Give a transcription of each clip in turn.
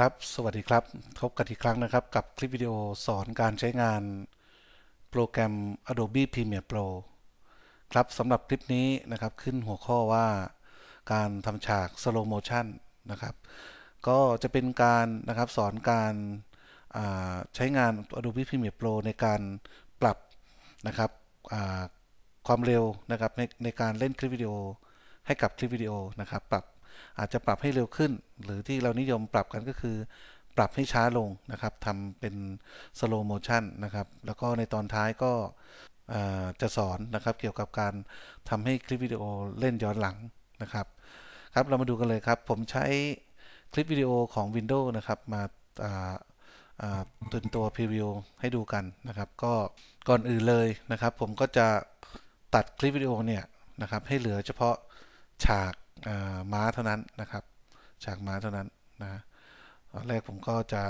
ครับสวัสดีครับพบกันอีกครั้งนะครับ กับคลิปวิดีโอสอนการใช้งานโปรแกรม Adobe Premiere Pro ครับสำหรับคลิปนี้นะครับขึ้นหัวข้อว่าการทำฉาก Slow Motion นะครับก็จะเป็นการนะครับสอนการาใช้งาน Adobe Premiere Pro ในการปรับนะครับความเร็วนะครับในในการเล่นคลิปวิดีโอให้กับคลิปวิดีโอนะครับปรับอาจจะปรับให้เร็วขึ้น หรือที่เรานิยมปรับกันก็คือ ปรับให้ช้าลงนะครับทำเป็นสโลโมชันนะครับแล้วก็ในตอนท้ายก็จะสอนนะครับเกี่ยวกับการทำให้คลิปวิดีโอเล่นย้อนหลังนะครับครับ เรามาดูกันเลยครับ ผมใช้คลิปวิดีโอของ Windows นะครับมาตุนตัวพรีวิวให้ดูกันนะครับ ก็ก่อนอื่นเลยนะครับ ผมก็จะตัดคลิปวิดีโอเนี่ยนะครับให้เหลือเฉพาะฉากม้าเท่านั้นนะครับฉากม้าเท่านั้นนะตอนแรกผมก็จะ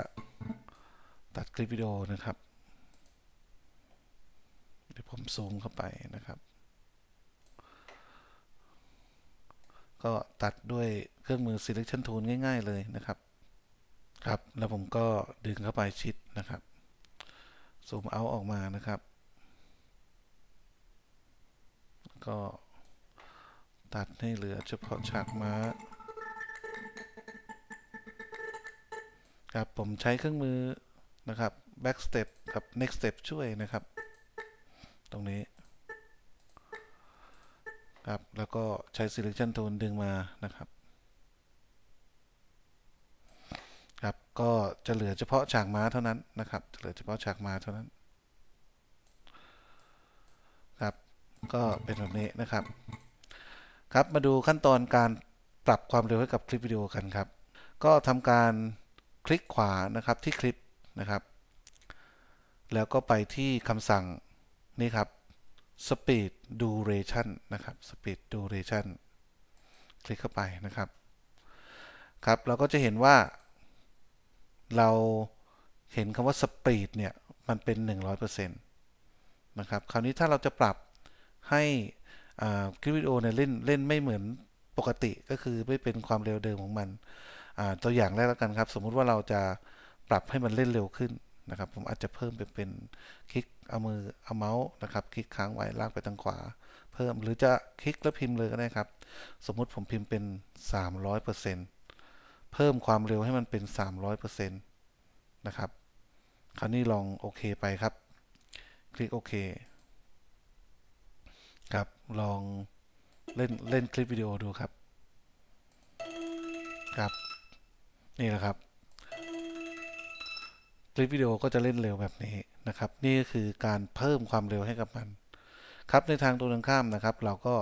ตัดคลิปวิดีโอนะครับเดี๋ยวผมซูมเข้าไปนะครับ ก็ตัดด้วยเครื่องมือ selection tool ง่ายๆเลยนะครับครับแล้วผมก็ดึงเข้าไปชิดนะครับซูมเอาออกมานะครับก็ัดให้เหลือเฉพาะฉากม้า ครับผมใช้เครื่องมือนะครับ back step กับ next step ช่วยนะครับ ตรงนี้ ครับ แล้วก็ใช้ selection tool ดึงมา นะครับ ครับ ก็จะเหลือเฉพาะฉากม้าเท่านั้นนะครับจะเหลือเฉพาะฉากม้าเท่านั้น ครับ ก็เป็นแบบนี้นะครับครับมาดูขั้นตอนการปรับความเร็วให้กับคลิปวิดีโอกันครับ ก็ทำการคลิกขวานะครับที่คลิปนะครับ แล้วก็ไปที่คำสั่งนี่ครับ speed duration นะครับ speed duration คลิกเข้าไปนะครับครับ เราก็จะเห็นว่า เราเห็นคำว่า speed เนี่ยมันเป็น 100%นะครับคราวนี้ถ้าเราจะปรับให้คลิปวิดีโอเนี่ยเล่นเล่นไม่เหมือนปกติก็คือไม่เป็นความเร็วเดิมของมันตัวอย่างแรกแล้วกันครับสมมุติว่าเราจะปรับให้มันเล่นเร็วขึ้นนะครับ ผมอาจจะเพิ่มไปเป็นคลิกเอามือเอาเมาส์นะครับคลิกค้างไว้ลากไปทางขวา เพิ่มหรือจะคลิกแล้วพิมพ์เลยก็ได้ครับ สมมุติผมพิมพ์เป็น300%เพิ่มความเร็วให้มันเป็น300%นะครับคราวนี้ลองโอเคไปครับ คลิกโอเคครับลองเล่นเล่นคลิปวิดีโอดูครับ ครับ นี่แหละครับ คลิปวิดีโอก็จะเล่นเร็วแบบนี้นะครับ นี่ก็คือการเพิ่มความเร็วให้กับมัน ครับในทางตรงข้ามนะครับ เราก็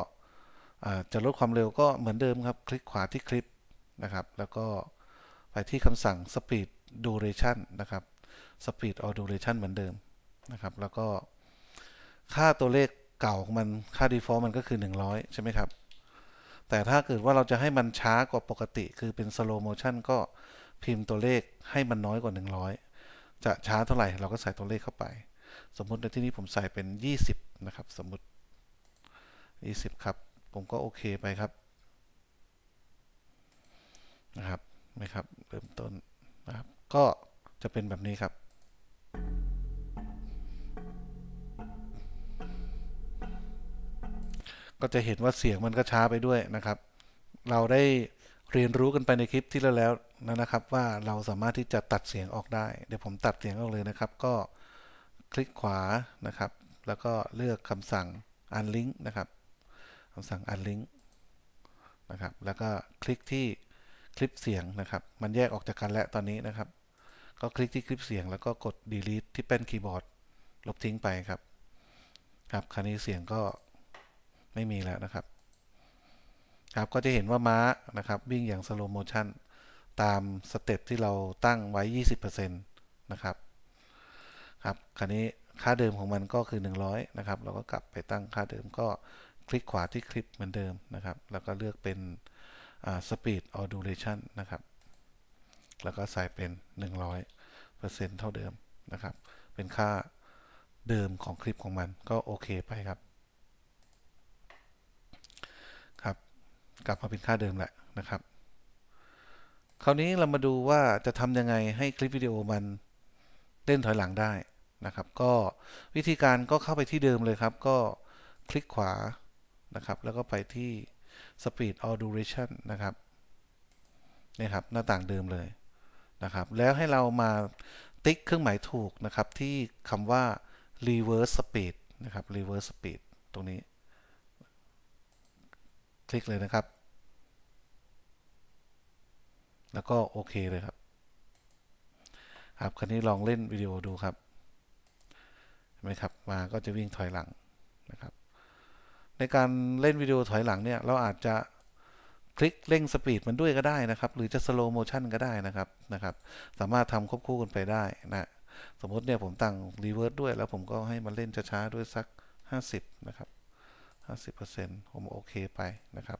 จะลดความเร็วก็เหมือนเดิมครับ คลิกขวาที่คลิปนะครับ แล้วก็ไปที่คำสั่ง speed duration นะครับ speed or duration เหมือนเดิมนะครับแล้วก็ค่าตัวเลขเก่าของมันค่า default มันก็คือ 100 ใช่ไหมครับ แต่ถ้าเกิดว่าเราจะให้มันช้ากว่าปกติ คือเป็น slow motion ก็พิมพ์ตัวเลขให้มันน้อยกว่า 100 จะช้าเท่าไหร่เราก็ใส่ตัวเลขเข้าไป สมมติในที่นี้ผมใส่เป็น 20 นะครับ สมมติ 20 ครับ ผมก็โอเคไปครับนะครับไหมครับเริ่มต้นนะครับก็จะเป็นแบบนี้ครับก็จะเห็นว่าเสียงมันก็ช้าไปด้วยนะครับ เราได้เรียนรู้กันไปในคลิปที่แล้วแล้วนะครับ ว่าเราสามารถที่จะตัดเสียงออกได้ เดี๋ยวผมตัดเสียงออกเลยนะครับ ก็คลิกขวานะครับ แล้วก็เลือกคำสั่ง unlink นะครับคำสั่ง unlink นะครับ แล้วก็คลิกที่คลิปเสียงนะครับ มันแยกออกจากกันแล้วตอนนี้นะครับ ก็คลิกที่คลิปเสียงแล้วก็กด delete ที่เป็นคีย์บอร์ดลบทิ้งไปครับ ครับ คราวนี้เสียงก็ไม่มีแล้วนะครับครับ ก็จะเห็นว่าม้านะครับวิ่งอย่างสโลโมชันตามสเต็ปที่เราตั้งไว้ 20%นะครับครับคราวนี้ค่าเดิมของมันก็คือ 100 นะครับเราก็กลับไปตั้งค่าเดิมก็คลิกขวาที่คลิปเหมือนเดิมนะครับ แล้วก็เลือกเป็น speed or duration นะครับ แล้วก็ใส่เป็น 100%เท่าเดิมนะครับ เป็นค่าเดิมของคลิปของมันก็โอเคไปครับกลับมาเป็นค่าเดิมแหละนะครับ คราวนี้เรามาดูว่าจะทำยังไงให้คลิปวิดีโอมัน เล่นถอยหลังได้นะครับ ก็วิธีการก็เข้าไปที่เดิมเลยครับ ก็คลิกขวานะครับ แล้วก็ไปที่ Speed or Duration นะครับนี่ครับ หน้าต่างเดิมเลยนะครับ แล้วให้เรามาติ๊กเครื่องหมายถูกนะครับที่คำว่า reverse speed นะครับ reverse speed ตรงนี้ลิกเลยนะครับ แล้วก็โอเคเลยครับ ครับ คราวนี้ลองเล่นวิดีโอดูครับ เห็นไหมครับ มาก็จะวิ่งถอยหลังนะครับ ในการเล่นวิดีโอถอยหลังเนี่ย เราอาจจะคลิกเร่งสปีดมันด้วยก็ได้นะครับ หรือจะสโลโมชันก็ได้นะครับ นะครับ สามารถทำควบคู่กันไปได้นะสมมติเนี่ยผมตั้งรีเวิร์สด้วย แล้วผมก็ให้มันเล่นช้าๆด้วยสัก 50 นะครับ50%ผมโอเค ไปนะครับ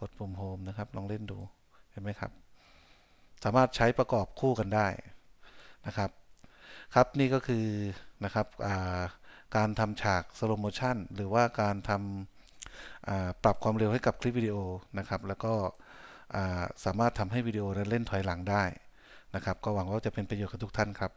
กดปุ่มโฮมนะครับ ลองเล่นดู เห็นไหมครับ สามารถใช้ประกอบคู่กันได้นะครับครับนี่ก็คือนะครับการทำฉากสโลโมชันหรือว่าการทำปรับความเร็วให้กับคลิปวิดีโอนะครับ แล้วก็สามารถทำให้วิดีโอนั้นเล่นถอยหลังได้นะครับก็หวังว่าจะเป็นประโยชน์กับทุกท่านครับ